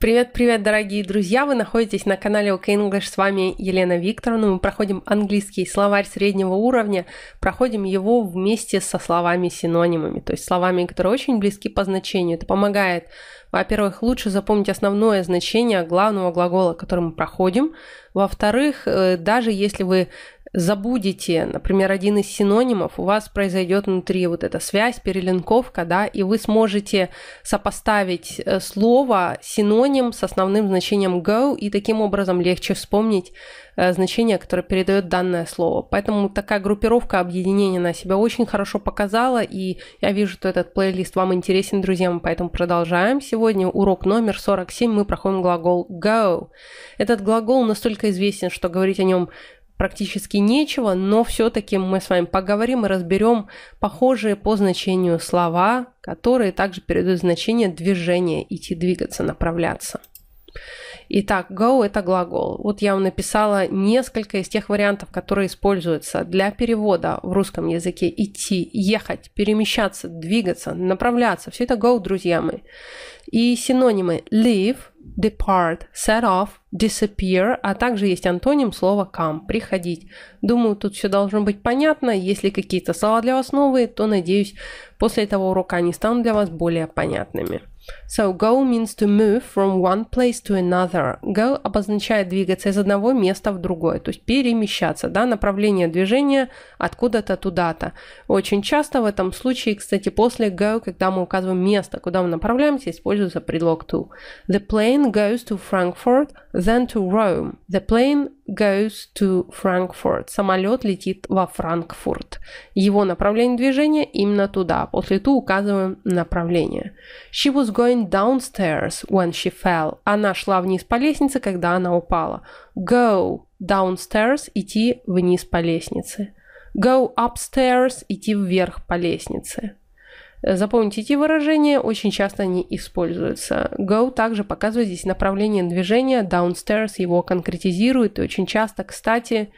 Привет-привет, дорогие друзья! Вы находитесь на канале OK English, с вами Елена Викторовна. Мы проходим английский словарь среднего уровня, проходим его вместе со словами-синонимами, то есть словами, которые очень близки по значению. Это помогает, во-первых, лучше запомнить основное значение главного глагола, который мы проходим. Во-вторых, э, даже если вы забудете, например, один из синонимов, у вас произойдет внутри вот эта связь, перелинковка, да, и вы сможете сопоставить э, слово, синоним с основным значением go, и таким образом легче вспомнить э, значение, которое передает данное слово. Поэтому такая группировка объединения на себя очень хорошо показала, и я вижу, что этот плейлист вам интересен, друзья, поэтому продолжаем. Сегодня урок номер 47, мы проходим глагол go. Этот глагол настолько известен, что говорить о нем практически нечего, но все-таки мы с вами поговорим и разберем похожие по значению слова, которые также передают значение движения, идти, двигаться, направляться. Итак, go – это глагол. Вот я вам написала несколько из тех вариантов, которые используются для перевода в русском языке. Идти, ехать, перемещаться, двигаться, направляться. Все это go, друзья мои. И синонимы leave, depart, set off, disappear, а также есть антоним слова come, приходить. Думаю, тут все должно быть понятно. Если какие-то слова для вас новые, то, надеюсь, после этого урока они станут для вас более понятными. So go means to move from one place to another. Go обозначает двигаться из одного места в другое, то есть перемещаться, да, направление движения откуда-то туда-то. Очень часто в этом случае, кстати, после go, когда мы указываем место, куда мы направляемся, используется предлог to. The plane goes to Frankfurt, then to Rome. The plane goes to Frankfurt. Самолет летит во Франкфурт. Его направление движения именно туда. После ту указываем направление. She was going downstairs when she fell. Она шла вниз по лестнице, когда она упала. Go downstairs – идти вниз по лестнице. Go upstairs – идти вверх по лестнице. Э, запомните эти выражения, очень часто они используются. Go также показывает здесь направление движения, downstairs его конкретизирует, и очень часто, кстати,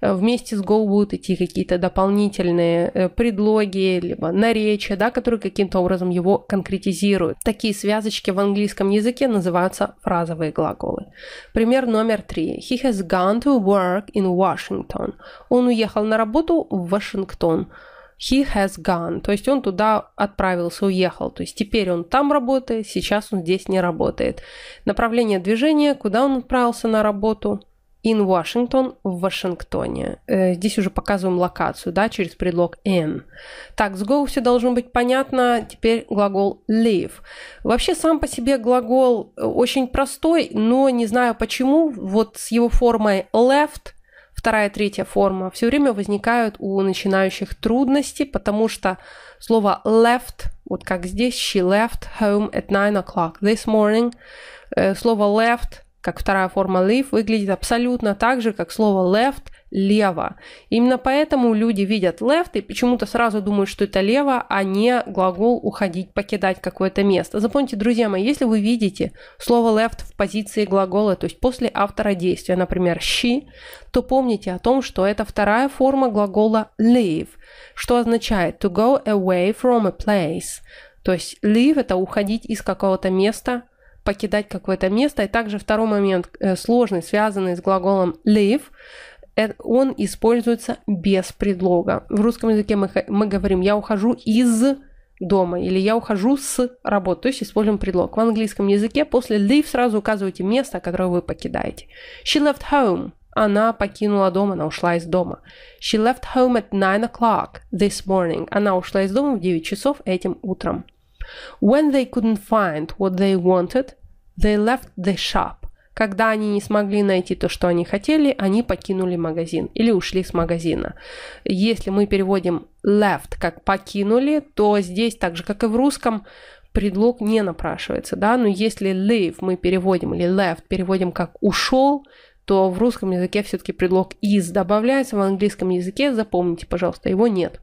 э, вместе с go будут идти какие-то дополнительные э, предлоги, либо наречия, да, которые каким-то образом его конкретизируют. Такие связочки в английском языке называются фразовые глаголы. Пример номер три. He has gone to work in Washington. Он уехал на работу в Вашингтон he has gone, то есть он туда отправился, уехал. То есть теперь он там работает, сейчас он здесь не работает. Направление движения, куда он отправился на работу – in Washington в Вашингтоне. Э, здесь уже показываем локацию, да, через предлог in. Так, с go все должно быть понятно. Теперь глагол live. Вообще сам по себе глагол э, очень простой, но не знаю почему. Вот с его формой left вторая, третья форма, все время возникают у начинающих трудности, потому что слово left, вот как здесь, she left home at 9 o'clock this morning, э, слово left – как вторая форма leave выглядит абсолютно так же, как слово left – лево. Именно поэтому люди видят left и почему-то сразу думают, что это лево, а не глагол уходить, покидать какое-то место. Запомните, друзья мои, если вы видите слово left в позиции глагола, то есть после автора действия, например, she, то помните о том, что это вторая форма глагола leave, что означает to go away from a place. То есть leave – это уходить из какого-то места – покидать какое-то место. И также второй момент, э, сложный, связанный с глаголом leave, э, он используется без предлога. В русском языке мы, мы говорим «я ухожу из дома» или «я ухожу с работы», то есть используем предлог. В английском языке после leave сразу указываете место, которое вы покидаете. She left home. Она покинула дом, она ушла из дома. She left home at 9 o'clock this morning. Она ушла из дома в 9 часов этим утром. When they couldn't find what they wanted, they left the shop. Когда они не смогли найти то, что они хотели, они покинули магазин или ушли с магазина. Если мы переводим left как покинули, то здесь так же, как и в русском, предлог не напрашивается, да, но если leave мы переводим или left переводим как ушел, то в русском языке все-таки предлог is добавляется, в английском языке, запомните, пожалуйста, его нет.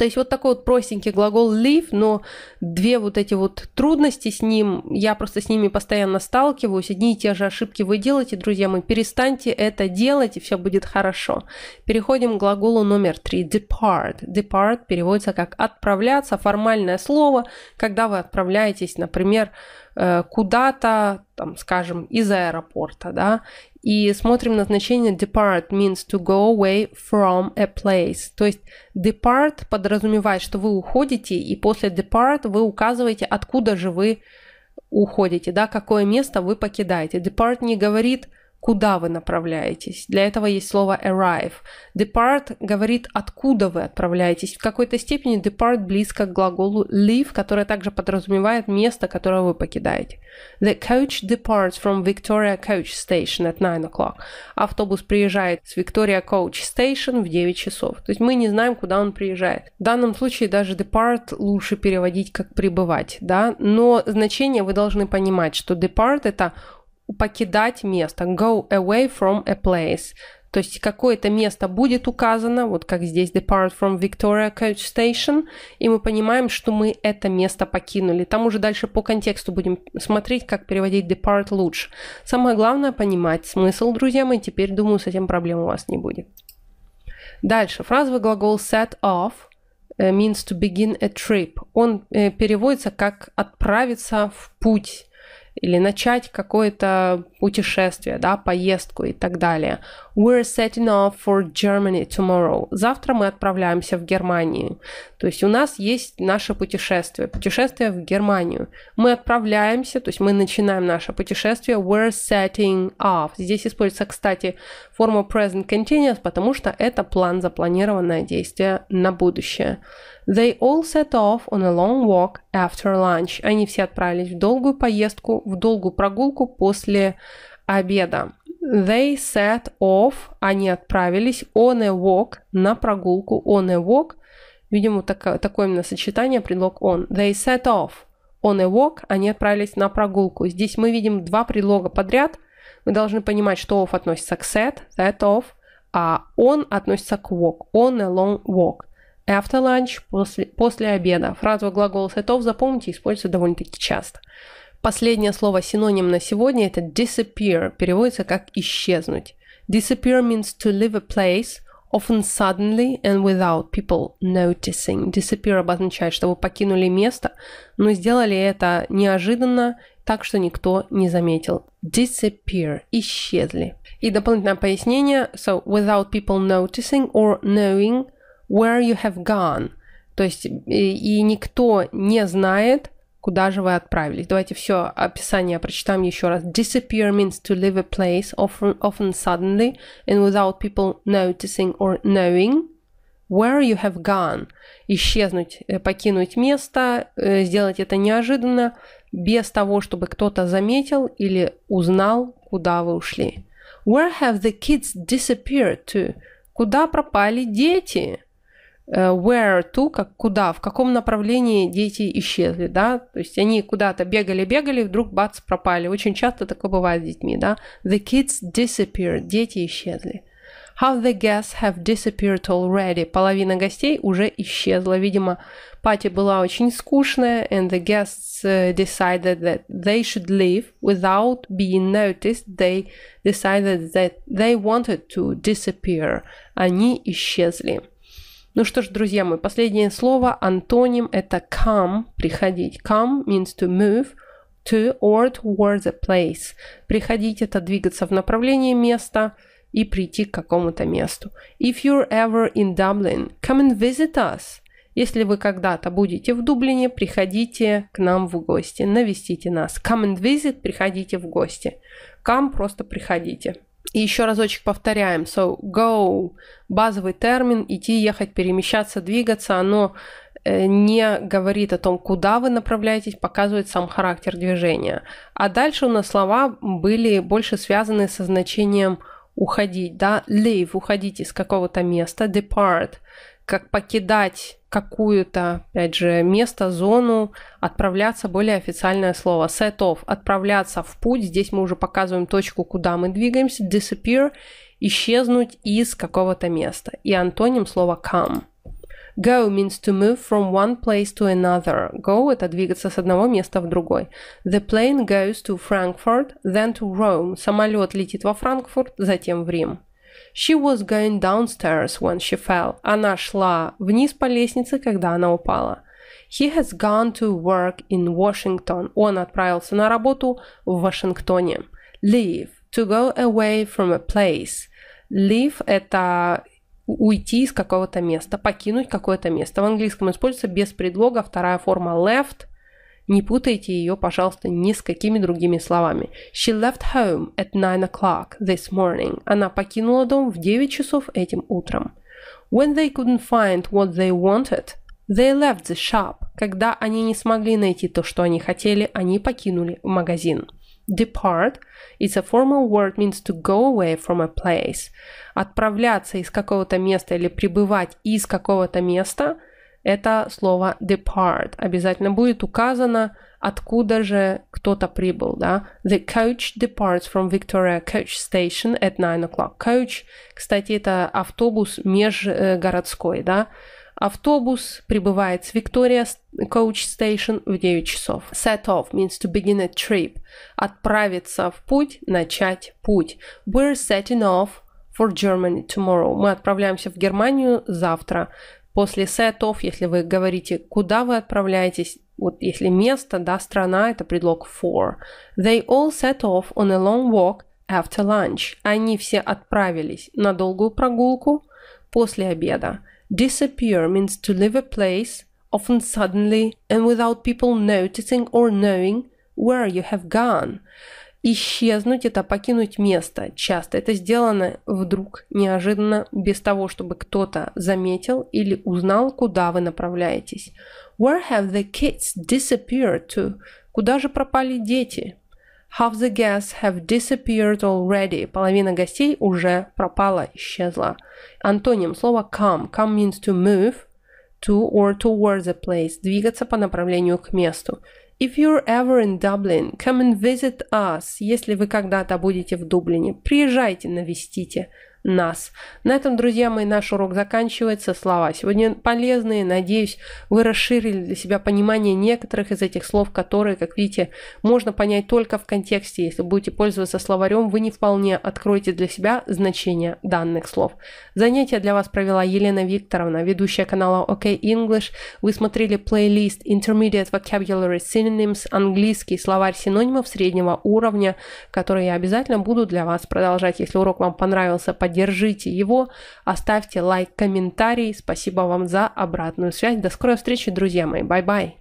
То есть вот такой вот простенький глагол live, но две вот эти вот трудности с ним, я просто с ними постоянно сталкиваюсь, одни и те же ошибки вы делаете, друзья мои, перестаньте это делать, и все будет хорошо. Переходим к глаголу номер три, depart. Depart переводится как отправляться, формальное слово, когда вы отправляетесь, например, э, куда-то, там, скажем, из аэропорта, да, и смотрим на значение depart means to go away from a place. То есть depart подразумевает, что вы уходите, и после depart вы указываете, откуда же вы уходите, да, какое место вы покидаете. Depart не говорит – куда вы направляетесь. Для этого есть слово arrive. Depart говорит, откуда вы отправляетесь. В какой-то степени depart близко к глаголу leave, которое также подразумевает место, которое вы покидаете. The coach departs from Victoria Coach Station at 9 o'clock. Автобус приезжает с Victoria Coach Station в 9 часов. То есть мы не знаем, куда он приезжает. В данном случае даже depart лучше переводить как пребывать, да, но значение вы должны понимать, что depart это покидать место. Go away from a place. То есть какое-то место будет указано, вот как здесь Depart from Victoria Coach Station, и мы понимаем, что мы это место покинули. Там уже дальше по контексту будем смотреть, как переводить Depart лучше. Самое главное понимать смысл, друзья мои, теперь, думаю, с этим проблем у вас не будет. Дальше, фразовый глагол set off э, means to begin a trip. Он э, переводится как отправиться в путь или начать какое-то путешествие, да, поездку и так далее. We're setting off for Germany tomorrow. Завтра мы отправляемся в Германию. То есть у нас есть наше путешествие. Путешествие в Германию. Мы отправляемся, то есть мы начинаем наше путешествие. We're setting off. Здесь используется, кстати, форма present continuous, потому что это план запланированное действие на будущее. They all set off on a long walk after lunch. Они все отправились в долгую поездку, в долгую прогулку после обеда. They set off, они отправились on a walk, на прогулку on a walk. Видимо, так, такое именно сочетание, предлог on. They set off, on a walk, они отправились на прогулку. Здесь мы видим два предлога подряд. Мы должны понимать, что off относится к set, set off, а on относится к walk, on a long walk. After lunch, после, после обеда. Фразу глагол set off запомните, используется довольно-таки часто. Последнее слово синоним на сегодня это disappear, переводится как исчезнуть. Disappear means to leave a place, often suddenly and without people noticing. Disappear обозначает, что вы покинули место, но сделали это неожиданно, так что никто не заметил. Disappear – исчезли. И дополнительное пояснение – so without people noticing or knowing where you have gone. То есть и никто не знает, куда же вы отправились. Давайте все описание прочитаем еще раз. Disappear means to leave a place often, often suddenly and without people noticing or knowing where you have gone. Исчезнуть, э, покинуть место, э, сделать это неожиданно, без того, чтобы кто-то заметил или узнал, куда вы ушли. Where have the kids disappeared to? Куда пропали дети? Э, where to, как куда, в каком направлении дети исчезли, да, то есть они куда-то бегали-бегали, вдруг бац, пропали. Очень часто такое бывает с детьми, да. The kids disappeared, дети исчезли. How the guests have disappeared already. Половина гостей уже исчезла. Видимо, пати была очень скучная, and the guests э, decided that they should leave without being noticed. They decided that they wanted to disappear. Они исчезли. Ну что ж, друзья мои, последнее слово, антоним – это come, приходить. Come means to move, to or towards a place. Приходить – это двигаться в направлении места и прийти к какому-то месту. If you're ever in Dublin, come and visit us. Если вы когда-то будете в Дублине, приходите к нам в гости, навестите нас. Come and visit, приходите в гости. Come просто приходите. И еще разочек повторяем. So, go. Базовый термин. Идти, ехать, перемещаться, двигаться. Оно э, не говорит о том, куда вы направляетесь, показывает сам характер движения. А дальше у нас слова были больше связаны со значением уходить, да, leave, уходить из какого-то места, depart, как покидать какую-то, опять же, место, зону, отправляться, более официальное слово, set off, отправляться в путь, здесь мы уже показываем точку, куда мы двигаемся, disappear, исчезнуть из какого-то места. И антоним слова come. Go means to move from one place to another. Go – это двигаться с одного места в другой. The plane goes to Frankfurt, then to Rome. Самолет летит во Франкфурт, затем в Рим. She was going downstairs when she fell. Она шла вниз по лестнице, когда она упала. He has gone to work in Washington. Он отправился на работу в Вашингтоне. Leave. To go away from a place. Leave – это уйти из какого-то места, покинуть какое-то место. В английском используется без предлога вторая форма left не путайте ее, пожалуйста, ни с какими другими словами. She left home at 9 o'clock this morning. Она покинула дом в 9 часов этим утром. When they couldn't find what they wanted, they left the shop. Когда они не смогли найти то, что они хотели, они покинули магазин. Depart is a formal word means to go away from a place. Отправляться из какого-то места или пребывать из какого-то места – это слово depart. Обязательно будет указано, откуда же кто-то прибыл. Да? The coach departs from Victoria Coach Station at 9 o'clock. Coach, кстати, это автобус межгородской. Да? Автобус прибывает с Victoria Coach Station в 9 часов. Set off means to begin a trip. Отправиться в путь, начать путь. We're setting off for Germany tomorrow. Мы отправляемся в Германию завтра после сетов, если вы говорите, куда вы отправляетесь, вот если место, да, страна, это предлог for. They all set off on a long walk after lunch. Они все отправились на долгую прогулку после обеда. Disappear means to leave a place, often suddenly and without people noticing or knowing where you have gone исчезнуть, это покинуть место. Часто это сделано вдруг, неожиданно, без того, чтобы кто-то заметил или узнал, куда вы направляетесь. Where have the kids disappeared to? Куда же пропали дети? Half the guests have disappeared already. Половина гостей уже пропала, исчезла. Антоним слова come. Come means to move to or towards a place. Двигаться по направлению к месту. If you're ever in Dublin, come and visit us. Если вы когда-то будете в Дублине, приезжайте, навестите нас. На этом, друзья мои, наш урок заканчивается. Слова сегодня полезные. Надеюсь, вы расширили для себя понимание некоторых из этих слов, которые, как видите, можно понять только в контексте. Если будете пользоваться словарем, вы не вполне откроете для себя значение данных слов. Занятие для вас провела Елена Викторовна, ведущая канала OK English. Вы смотрели плейлист Intermediate Vocabulary Synonyms английский словарь синонимов среднего уровня, который я обязательно буду для вас продолжать. Если урок вам понравился, поддержите Поддержите его, оставьте лайк, комментарий. Спасибо вам за обратную связь. До скорой встречи, друзья мои. Бай-бай.